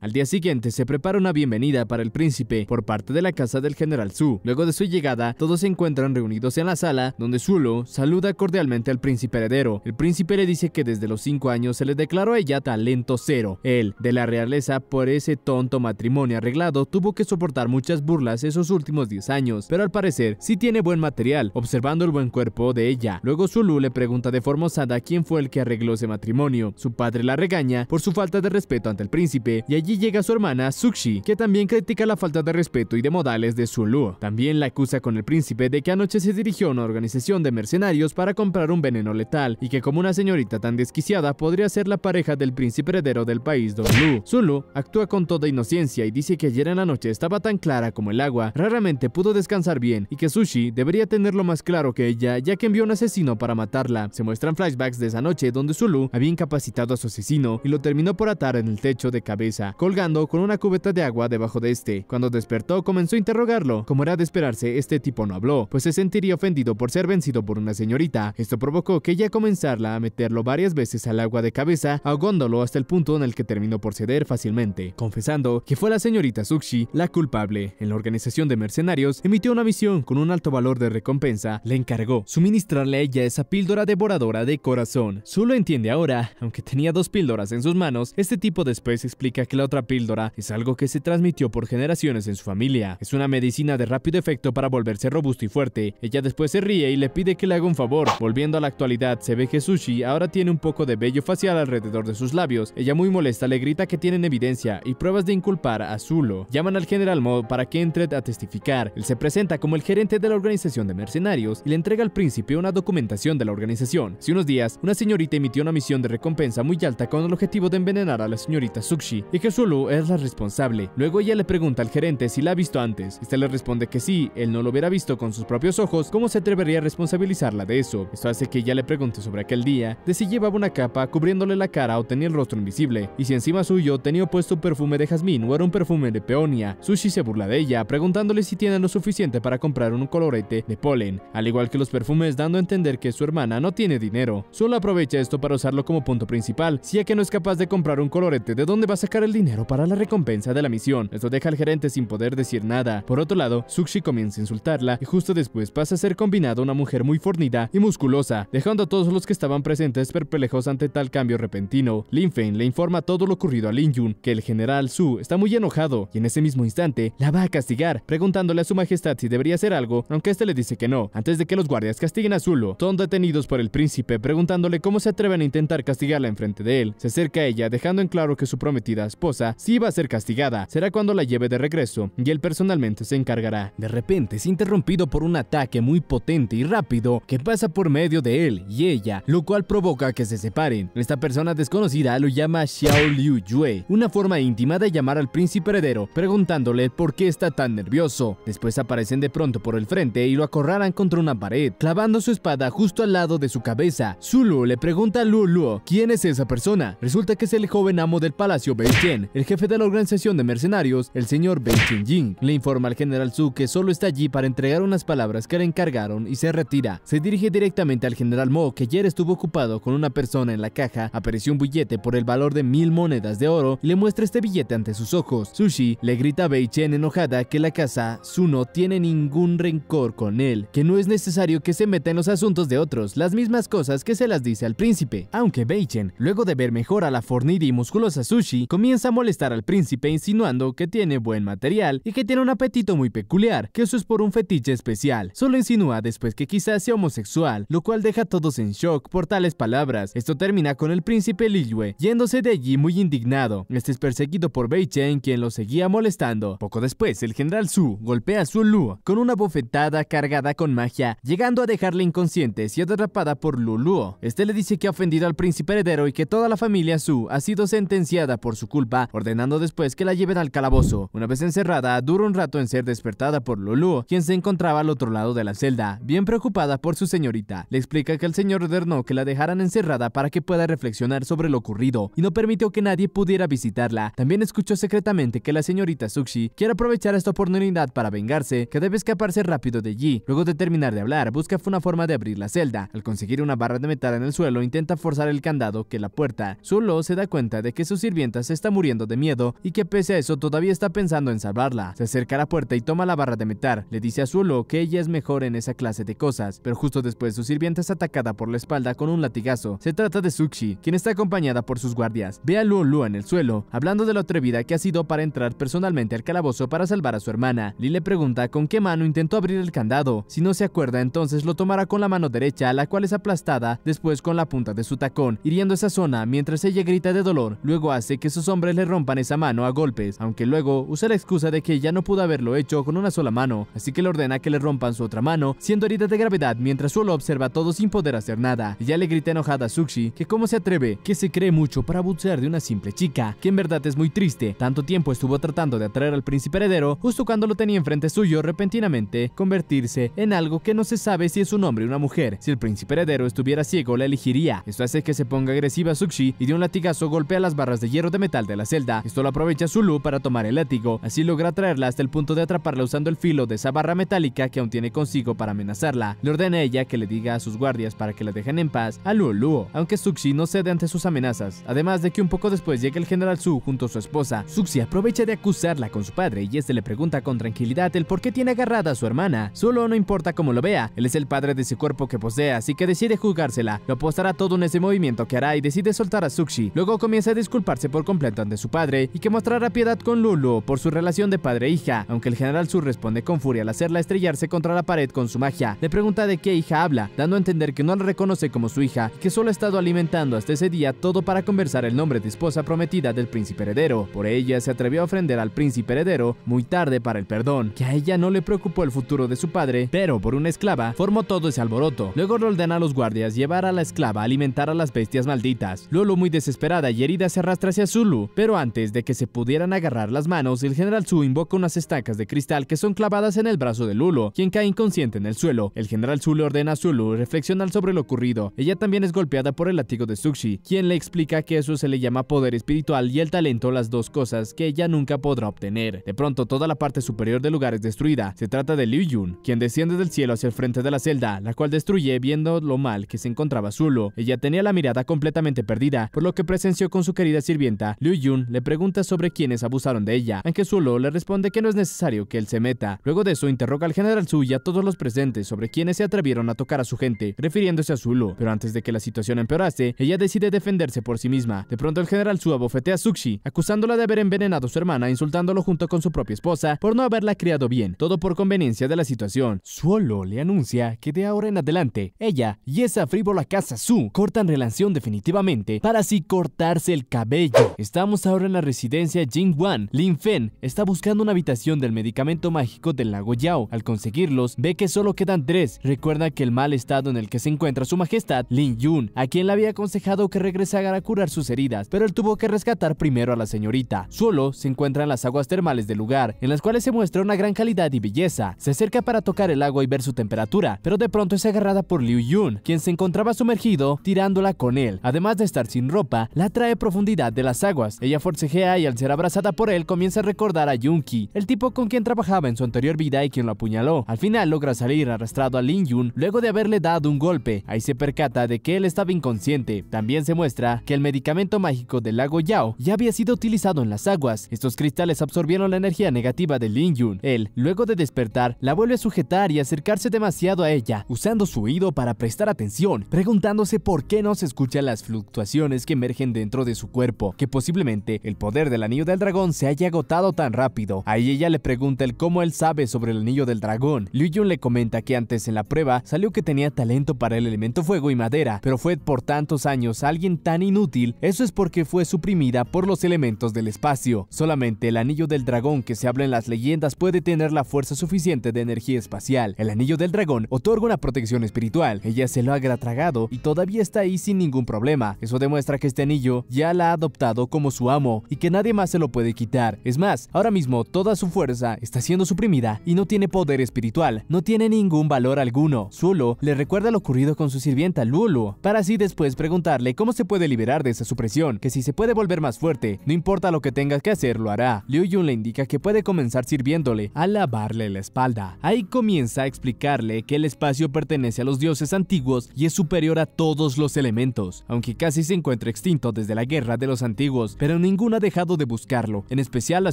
Al día siguiente se prepara una bienvenida para el príncipe por parte de la casa del general Su. Luego de su llegada, todos se encuentran reunidos en la sala, donde Zulu saluda cordialmente al príncipe heredero. El príncipe le dice que desde los 5 años se le declaró a ella talento cero. Él, de la realeza por ese tonto matrimonio arreglado, tuvo que soportar muchas burlas esos últimos 10 años, pero al parecer sí tiene buen material, observando el buen cuerpo de ella. Luego Zulu le pregunta de forma osada quién fue el que arregló ese matrimonio. Su padre la regaña por su falta de respeto ante el príncipe y allí llega su hermana Sushi, que también critica la falta de respeto y de modales de Zulu. También la acusa con el príncipe de que anoche se dirigió a una organización de mercenarios para comprar un veneno letal y que como una señorita tan desquiciada podría ser la pareja del príncipe heredero del país Don Lu. Zulu actúa con toda inocencia y dice que ayer en la noche estaba tan clara como el agua, raramente pudo descansar bien y que Sushi debería tenerlo más claro que ella ya que envió un asesino para matarla. Se muestran flashbacks de esa noche donde Zulu había incapacitado a su asesino y lo terminó por atar en el techo de cabeza colgando con una cubeta de agua debajo de este. Cuando despertó, comenzó a interrogarlo. Como era de esperarse, este tipo no habló, pues se sentiría ofendido por ser vencido por una señorita. Esto provocó que ella comenzara a meterlo varias veces al agua de cabeza, ahogándolo hasta el punto en el que terminó por ceder fácilmente, confesando que fue la señorita Sushi la culpable. En la organización de mercenarios, emitió una misión con un alto valor de recompensa, le encargó suministrarle a ella esa píldora devoradora de corazón. Solo entiende ahora, aunque tenía dos píldoras en sus manos, este tipo después explica que la otra píldora es algo que se transmitió por generaciones en su familia. Es una medicina de rápido efecto para volverse robusto y fuerte. Ella después se ríe y le pide que le haga un favor. Volviendo a la actualidad, se ve que Sushi ahora tiene un poco de vello facial alrededor de sus labios. Ella muy molesta le grita que tienen evidencia y pruebas de inculpar a Zulo. Llaman al general Mo para que entre a testificar. Él se presenta como el gerente de la organización de mercenarios y le entrega al príncipe una documentación de la organización. Si unos días, una señorita emitió una misión de recompensa muy alta con el objetivo de envenenar a la señorita Sushi y que solo es la responsable. Luego ella le pregunta al gerente si la ha visto antes. Este le responde que sí, él no lo hubiera visto con sus propios ojos, ¿cómo se atrevería a responsabilizarla de eso? Esto hace que ella le pregunte sobre aquel día, de si llevaba una capa cubriéndole la cara o tenía el rostro invisible, y si encima suyo tenía puesto un perfume de jazmín o era un perfume de peonia. Sushi se burla de ella, preguntándole si tiene lo suficiente para comprar un colorete de polen, al igual que los perfumes dando a entender que su hermana no tiene dinero. Solo aprovecha esto para usarlo como punto principal, si ya que no es capaz de comprar un colorete, ¿de dónde va a sacar el dinero? dinero para la recompensa de la misión. Esto deja al gerente sin poder decir nada. Por otro lado, Sushi comienza a insultarla y justo después pasa a ser combinada una mujer muy fornida y musculosa, dejando a todos los que estaban presentes perplejos ante tal cambio repentino. Lin Fein le informa todo lo ocurrido a Lin Yun, que el general Su está muy enojado y en ese mismo instante la va a castigar, preguntándole a su majestad si debería hacer algo, aunque este le dice que no. Antes de que los guardias castiguen a Zulo, son detenidos por el príncipe preguntándole cómo se atreven a intentar castigarla enfrente de él. Se acerca a ella dejando en claro que su prometida esposa si va a ser castigada, será cuando la lleve de regreso y él personalmente se encargará. De repente es interrumpido por un ataque muy potente y rápido que pasa por medio de él y ella, lo cual provoca que se separen. Esta persona desconocida lo llama Xiao Liu Yue, una forma íntima de llamar al príncipe heredero preguntándole por qué está tan nervioso. Después aparecen de pronto por el frente y lo acorralan contra una pared, clavando su espada justo al lado de su cabeza. Zulu le pregunta a Lu quién es esa persona. Resulta que es el joven amo del palacio Beijing, el jefe de la organización de mercenarios, el señor Chen Jing. Le informa al general Su que solo está allí para entregar unas palabras que le encargaron y se retira. Se dirige directamente al general Mo, que ayer estuvo ocupado con una persona en la caja. Apareció un billete por el valor de mil monedas de oro y le muestra este billete ante sus ojos. Sushi le grita a Bei Chen enojada que la casa Su no tiene ningún rencor con él, que no es necesario que se meta en los asuntos de otros, las mismas cosas que se las dice al príncipe. Aunque Bei Chen, luego de ver mejor a la fornida y musculosa Sushi, comienza a molestar al príncipe insinuando que tiene buen material y que tiene un apetito muy peculiar, que eso es por un fetiche especial. Solo insinúa después que quizás sea homosexual, lo cual deja a todos en shock por tales palabras. Esto termina con el príncipe Liyue yéndose de allí muy indignado. Este es perseguido por Bei Chen quien lo seguía molestando. Poco después, el general Su golpea a Su Luo, con una bofetada cargada con magia, llegando a dejarle inconsciente y atrapada por Lu Luo. Este le dice que ha ofendido al príncipe heredero y que toda la familia Su ha sido sentenciada por su culpa ordenando después que la lleven al calabozo. Una vez encerrada, dura un rato en ser despertada por Lulu, quien se encontraba al otro lado de la celda, bien preocupada por su señorita. Le explica que el señor ordenó que la dejaran encerrada para que pueda reflexionar sobre lo ocurrido y no permitió que nadie pudiera visitarla. También escuchó secretamente que la señorita Sushi quiere aprovechar esta oportunidad para vengarse, que debe escaparse rápido de allí. Luego de terminar de hablar, busca una forma de abrir la celda. Al conseguir una barra de metal en el suelo, intenta forzar el candado que la puerta. Solo se da cuenta de que su sirvienta se está muriendo de miedo y que pese a eso todavía está pensando en salvarla. Se acerca a la puerta y toma la barra de metal. Le dice a Zulo que ella es mejor en esa clase de cosas, pero justo después su sirviente es atacada por la espalda con un latigazo. Se trata de Suxi, quien está acompañada por sus guardias. Ve a Lu en el suelo, hablando de la atrevida que ha sido para entrar personalmente al calabozo para salvar a su hermana. Lee le pregunta con qué mano intentó abrir el candado. Si no se acuerda, entonces lo tomará con la mano derecha, la cual es aplastada después con la punta de su tacón, hiriendo esa zona mientras ella grita de dolor. Luego hace que sus hombres le rompan esa mano a golpes, aunque luego usa la excusa de que ya no pudo haberlo hecho con una sola mano, así que le ordena que le rompan su otra mano, siendo herida de gravedad mientras solo observa todo sin poder hacer nada. Ya le grita enojada a Sushi que cómo se atreve, que se cree mucho para bucear de una simple chica, que en verdad es muy triste. Tanto tiempo estuvo tratando de atraer al príncipe heredero, justo cuando lo tenía enfrente suyo, repentinamente convertirse en algo que no se sabe si es un hombre o una mujer. Si el príncipe heredero estuviera ciego, la elegiría. Esto hace que se ponga agresiva a Sushi y de un latigazo golpea las barras de hierro de metal de la celda. Esto lo aprovecha Zulu para tomar el látigo, así logra traerla hasta el punto de atraparla usando el filo de esa barra metálica que aún tiene consigo para amenazarla. Le ordena a ella que le diga a sus guardias para que la dejen en paz a Luo Luo, aunque Suxi no cede ante sus amenazas, además de que un poco después llega el general Su junto a su esposa. Suxi aprovecha de acusarla con su padre y este le pregunta con tranquilidad el por qué tiene agarrada a su hermana. Solo no importa cómo lo vea, él es el padre de ese cuerpo que posee, así que decide jugársela. Lo apostará todo en ese movimiento que hará y decide soltar a Suxi. Luego comienza a disculparse por completo de su padre y que mostrará piedad con Lulu por su relación de padre-hija, e aunque el general Sur responde con furia al hacerla estrellarse contra la pared con su magia. Le pregunta de qué hija habla, dando a entender que no la reconoce como su hija y que solo ha estado alimentando hasta ese día todo para conversar el nombre de esposa prometida del príncipe heredero. Por ella se atrevió a ofender al príncipe heredero muy tarde para el perdón, que a ella no le preocupó el futuro de su padre, pero por una esclava formó todo ese alboroto. Luego le ordena a los guardias llevar a la esclava a alimentar a las bestias malditas. Lulu muy desesperada y herida se arrastra hacia Zulu, pero antes de que se pudieran agarrar las manos, el general Su invoca unas estacas de cristal que son clavadas en el brazo de Lulu, quien cae inconsciente en el suelo. El general Su le ordena a Zulu reflexionar sobre lo ocurrido. Ella también es golpeada por el látigo de Sushi, quien le explica que eso se le llama poder espiritual y el talento, las dos cosas que ella nunca podrá obtener. De pronto, toda la parte superior del lugar es destruida. Se trata de Liu Yun, quien desciende del cielo hacia el frente de la celda, la cual destruye viendo lo mal que se encontraba Zulu. Ella tenía la mirada completamente perdida, por lo que presenció con su querida sirvienta Liu Yun le pregunta sobre quienes abusaron de ella, aunque Zulo le responde que no es necesario que él se meta. Luego de eso interroga al general Su y a todos los presentes sobre quienes se atrevieron a tocar a su gente, refiriéndose a Zulo, pero antes de que la situación empeorase, ella decide defenderse por sí misma. De pronto el general Su abofetea a Suxi, acusándola de haber envenenado a su hermana, insultándolo junto con su propia esposa por no haberla criado bien, todo por conveniencia de la situación. Zulo le anuncia que de ahora en adelante, ella y esa frívola casa Su cortan relación definitivamente para así cortarse el cabello. Estamos ahora en la residencia Jing-Wan, Lin Fen está buscando una habitación del medicamento mágico del lago Yao. Al conseguirlos, ve que solo quedan tres. Recuerda que el mal estado en el que se encuentra su majestad, Lin Yun, a quien le había aconsejado que regresara a curar sus heridas, pero él tuvo que rescatar primero a la señorita. Solo se encuentran las aguas termales del lugar, en las cuales se muestra una gran calidad y belleza. Se acerca para tocar el agua y ver su temperatura, pero de pronto es agarrada por Liu Yun, quien se encontraba sumergido tirándola con él. Además de estar sin ropa, la trae profundidad de las aguas, ella forcejea y al ser abrazada por él comienza a recordar a Yunki, el tipo con quien trabajaba en su anterior vida y quien lo apuñaló. Al final logra salir arrastrado a Lin Yun luego de haberle dado un golpe. Ahí se percata de que él estaba inconsciente. También se muestra que el medicamento mágico del lago Yao ya había sido utilizado en las aguas. Estos cristales absorbieron la energía negativa de Lin Yun. Él, luego de despertar, la vuelve a sujetar y acercarse demasiado a ella, usando su oído para prestar atención, preguntándose por qué no se escuchan las fluctuaciones que emergen dentro de su cuerpo, que posiblemente el poder del anillo del dragón se haya agotado tan rápido. Ahí ella le pregunta el cómo él sabe sobre el anillo del dragón. Liu Yun le comenta que antes en la prueba salió que tenía talento para el elemento fuego y madera, pero fue por tantos años alguien tan inútil, eso es porque fue suprimida por los elementos del espacio. Solamente el anillo del dragón que se habla en las leyendas puede tener la fuerza suficiente de energía espacial. El anillo del dragón otorga una protección espiritual. Ella se lo ha tragado y todavía está ahí sin ningún problema. Eso demuestra que este anillo ya la ha adoptado como su amo y que nadie más se lo puede quitar. Es más, ahora mismo toda su fuerza está siendo suprimida y no tiene poder espiritual, no tiene ningún valor alguno. Solo le recuerda lo ocurrido con su sirvienta Lulu, para así después preguntarle cómo se puede liberar de esa supresión, que si se puede volver más fuerte, no importa lo que tengas que hacer, lo hará. Liu Yun le indica que puede comenzar sirviéndole a lavarle la espalda. Ahí comienza a explicarle que el espacio pertenece a los dioses antiguos y es superior a todos los elementos, aunque casi se encuentra extinto desde la guerra de los antiguos, ninguna ha dejado de buscarlo, en especial la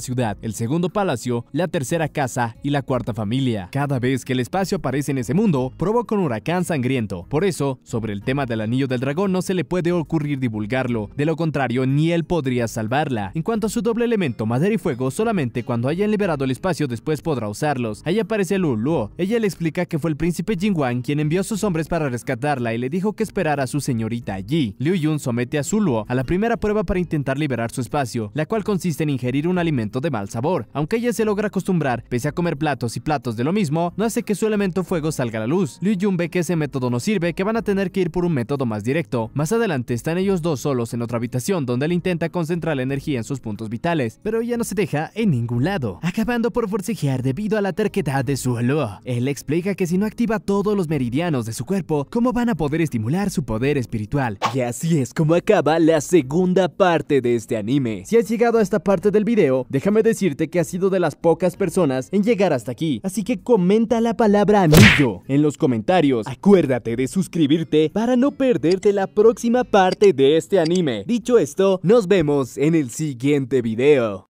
ciudad, el segundo palacio, la tercera casa y la cuarta familia. Cada vez que el espacio aparece en ese mundo, provoca un huracán sangriento. Por eso, sobre el tema del anillo del dragón no se le puede ocurrir divulgarlo, de lo contrario ni él podría salvarla. En cuanto a su doble elemento, madera y fuego, solamente cuando hayan liberado el espacio después podrá usarlos. Ahí aparece Lu Luo. Ella le explica que fue el príncipe Jingwan quien envió a sus hombres para rescatarla y le dijo que esperara a su señorita allí. Liu Yun somete a Zuluo a la primera prueba para intentar liberar su espacio, la cual consiste en ingerir un alimento de mal sabor. Aunque ella se logra acostumbrar, pese a comer platos y platos de lo mismo, no hace que su elemento fuego salga a la luz. Liu Jun ve que ese método no sirve, que van a tener que ir por un método más directo. Más adelante están ellos dos solos en otra habitación donde él intenta concentrar la energía en sus puntos vitales, pero ella no se deja en ningún lado, acabando por forcejear debido a la terquedad de su olor. Él explica que si no activa todos los meridianos de su cuerpo, ¿cómo van a poder estimular su poder espiritual? Y así es como acaba la segunda parte de este anime. Si has llegado a esta parte del video, déjame decirte que has sido de las pocas personas en llegar hasta aquí, así que comenta la palabra anillo en los comentarios. Acuérdate de suscribirte para no perderte la próxima parte de este anime. Dicho esto, nos vemos en el siguiente video.